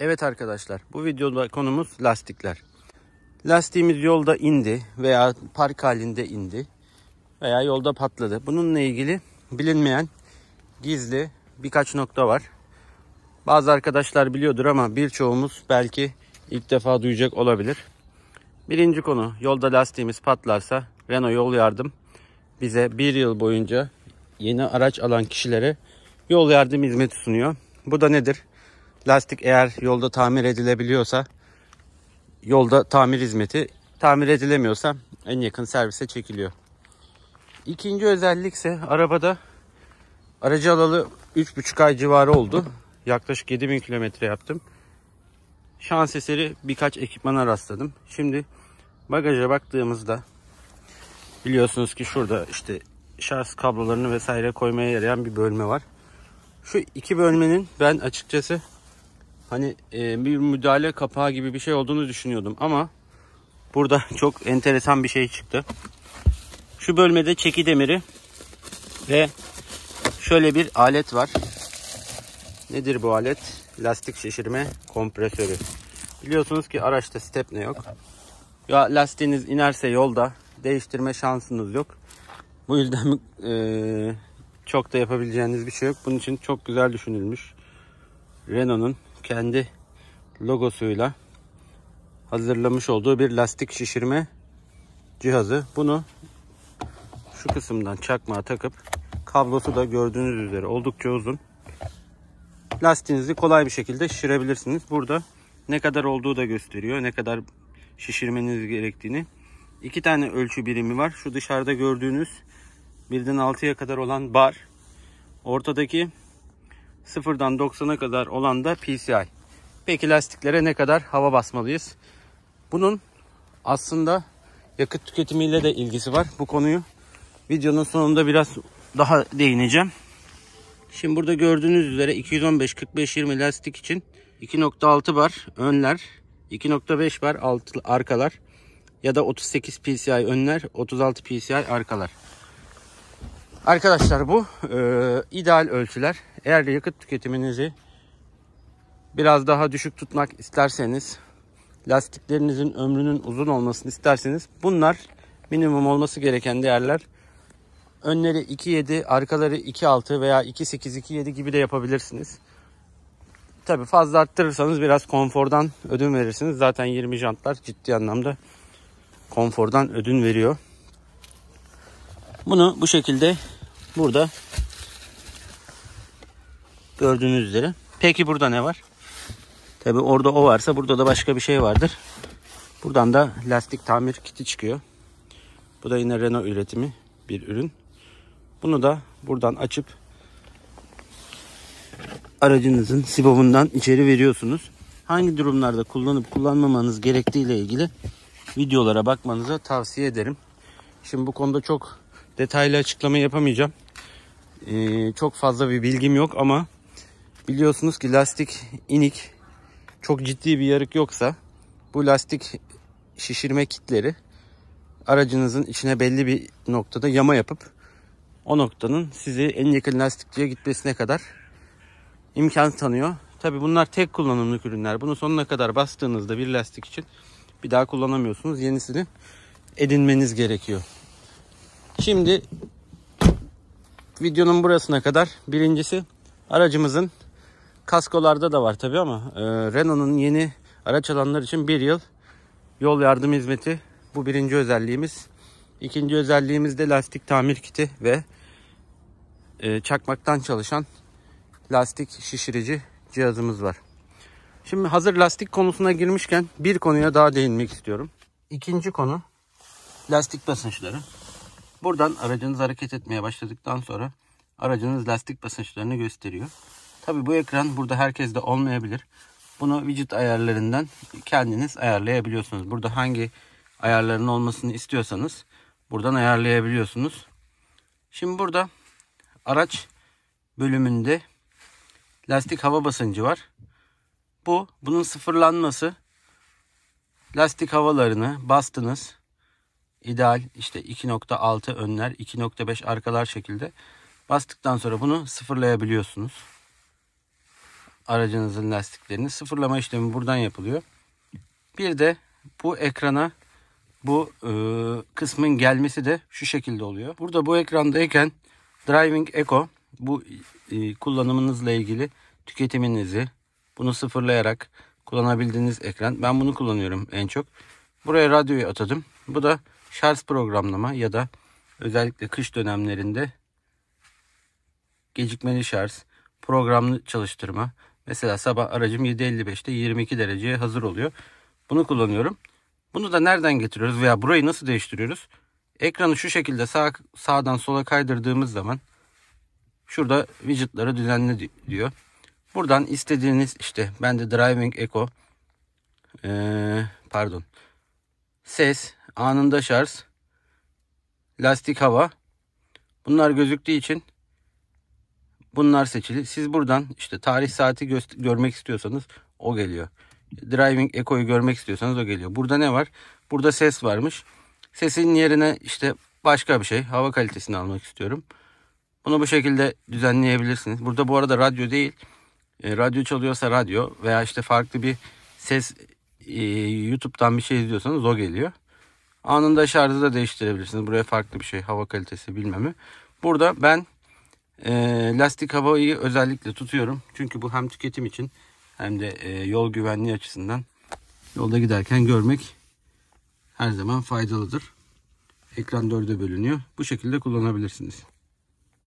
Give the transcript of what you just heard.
Evet arkadaşlar bu videoda konumuz lastikler. Lastiğimiz yolda indi veya park halinde indi veya yolda patladı. Bununla ilgili bilinmeyen gizli birkaç nokta var. Bazı arkadaşlar biliyordur ama birçoğumuz belki ilk defa duyacak olabilir. Birinci konu yolda lastiğimiz patlarsa Renault Yol Yardım bize bir yıl boyunca yeni araç alan kişilere yol yardım hizmeti sunuyor. Bu da nedir? Lastik eğer yolda tamir edilebiliyorsa yolda tamir hizmeti tamir edilemiyorsa en yakın servise çekiliyor. İkinci özellik ise arabada aracı alalı 3,5 ay civarı oldu. Yaklaşık 7000 kilometre yaptım. Şans eseri birkaç ekipmana rastladım. Şimdi bagaja baktığımızda biliyorsunuz ki şurada işte şarj kablolarını vesaire koymaya yarayan bir bölme var. Şu iki bölmenin ben açıkçası hani e, bir müdahale kapağı gibi bir şey olduğunu düşünüyordum ama burada çok enteresan bir şey çıktı. Şu bölmede çeki demiri ve şöyle bir alet var. Nedir bu alet? Lastik şişirme kompresörü. Biliyorsunuz ki araçta stepne yok. Ya lastiğiniz inerse yolda değiştirme şansınız yok. Bu yüzden e, çok da yapabileceğiniz bir şey yok. Bunun için çok güzel düşünülmüş. Renault'un kendi logosuyla hazırlamış olduğu bir lastik şişirme cihazı. Bunu şu kısımdan çakmağa takıp kablosu da gördüğünüz üzere oldukça uzun. Lastiğinizi kolay bir şekilde şişirebilirsiniz. Burada ne kadar olduğu da gösteriyor. Ne kadar şişirmeniz gerektiğini. İki tane ölçü birimi var. Şu dışarıda gördüğünüz birden altıya kadar olan bar. Ortadaki 0'dan 90'a kadar olan da PCI. Peki lastiklere ne kadar hava basmalıyız? Bunun aslında yakıt tüketimiyle de ilgisi var. Bu konuyu videonun sonunda biraz daha değineceğim. Şimdi burada gördüğünüz üzere 215 45 20 lastik için 2.6 bar önler, 2.5 bar alt, arkalar ya da 38 PCI önler, 36 PCI arkalar. Arkadaşlar bu e, ideal ölçüler. Eğer yakıt tüketiminizi biraz daha düşük tutmak isterseniz, lastiklerinizin ömrünün uzun olmasını isterseniz bunlar minimum olması gereken değerler. Önleri 2.7, arkaları 2.6 veya 2.8, 2.7 gibi de yapabilirsiniz. Tabi fazla arttırırsanız biraz konfordan ödün verirsiniz. Zaten 20 jantlar ciddi anlamda konfordan ödün veriyor. Bunu bu şekilde Burada gördüğünüz üzere. Peki burada ne var? Tabi orada o varsa burada da başka bir şey vardır. Buradan da lastik tamir kiti çıkıyor. Bu da yine Renault üretimi bir ürün. Bunu da buradan açıp aracınızın sibobundan içeri veriyorsunuz. Hangi durumlarda kullanıp kullanmamanız gerektiği ile ilgili videolara bakmanızı tavsiye ederim. Şimdi bu konuda çok detaylı açıklama yapamayacağım. Ee, çok fazla bir bilgim yok ama biliyorsunuz ki lastik inik çok ciddi bir yarık yoksa bu lastik şişirme kitleri aracınızın içine belli bir noktada yama yapıp o noktanın sizi en yakın lastikçiye gitmesine kadar imkan tanıyor. Tabi bunlar tek kullanımlık ürünler. Bunu sonuna kadar bastığınızda bir lastik için bir daha kullanamıyorsunuz. Yenisini edinmeniz gerekiyor. Şimdi videonun burasına kadar. Birincisi aracımızın kaskolarda da var tabi ama e, Renault'un yeni araç alanlar için bir yıl yol yardım hizmeti. Bu birinci özelliğimiz. İkinci özelliğimiz de lastik tamir kiti ve e, çakmaktan çalışan lastik şişirici cihazımız var. Şimdi hazır lastik konusuna girmişken bir konuya daha değinmek istiyorum. İkinci konu lastik basınçları. Buradan aracınız hareket etmeye başladıktan sonra aracınız lastik basınçlarını gösteriyor. Tabi bu ekran burada herkeste olmayabilir. Bunu widget ayarlarından kendiniz ayarlayabiliyorsunuz. Burada hangi ayarların olmasını istiyorsanız buradan ayarlayabiliyorsunuz. Şimdi burada araç bölümünde lastik hava basıncı var. Bu bunun sıfırlanması lastik havalarını bastınız ideal işte 2.6 önler 2.5 arkalar şekilde bastıktan sonra bunu sıfırlayabiliyorsunuz. Aracınızın lastiklerini sıfırlama işlemi buradan yapılıyor. Bir de bu ekrana bu e, kısmın gelmesi de şu şekilde oluyor. Burada bu ekrandayken Driving Eco bu e, kullanımınızla ilgili tüketiminizi bunu sıfırlayarak kullanabildiğiniz ekran. Ben bunu kullanıyorum en çok. Buraya radyoyu atadım. Bu da şarj programlama ya da özellikle kış dönemlerinde gecikmeli şarj, programlı çalıştırma. Mesela sabah aracım 7.55'te 22 dereceye hazır oluyor. Bunu kullanıyorum. Bunu da nereden getiriyoruz veya burayı nasıl değiştiriyoruz? Ekranı şu şekilde sağ, sağdan sola kaydırdığımız zaman şurada widgetları düzenli diyor. Buradan istediğiniz işte ben de Driving Eco ee, pardon ses anında şarj, lastik hava. Bunlar gözüktüğü için bunlar seçili. Siz buradan işte tarih saati görmek istiyorsanız o geliyor. Driving Eco'yu görmek istiyorsanız o geliyor. Burada ne var? Burada ses varmış. Sesin yerine işte başka bir şey. Hava kalitesini almak istiyorum. Bunu bu şekilde düzenleyebilirsiniz. Burada bu arada radyo değil. E, radyo çalıyorsa radyo veya işte farklı bir ses e, YouTube'dan bir şey izliyorsanız o geliyor. Anında şarjı da değiştirebilirsiniz. Buraya farklı bir şey hava kalitesi bilmemi. Burada ben e, lastik havayı özellikle tutuyorum. Çünkü bu hem tüketim için hem de e, yol güvenliği açısından yolda giderken görmek her zaman faydalıdır. Ekran dörde bölünüyor. Bu şekilde kullanabilirsiniz.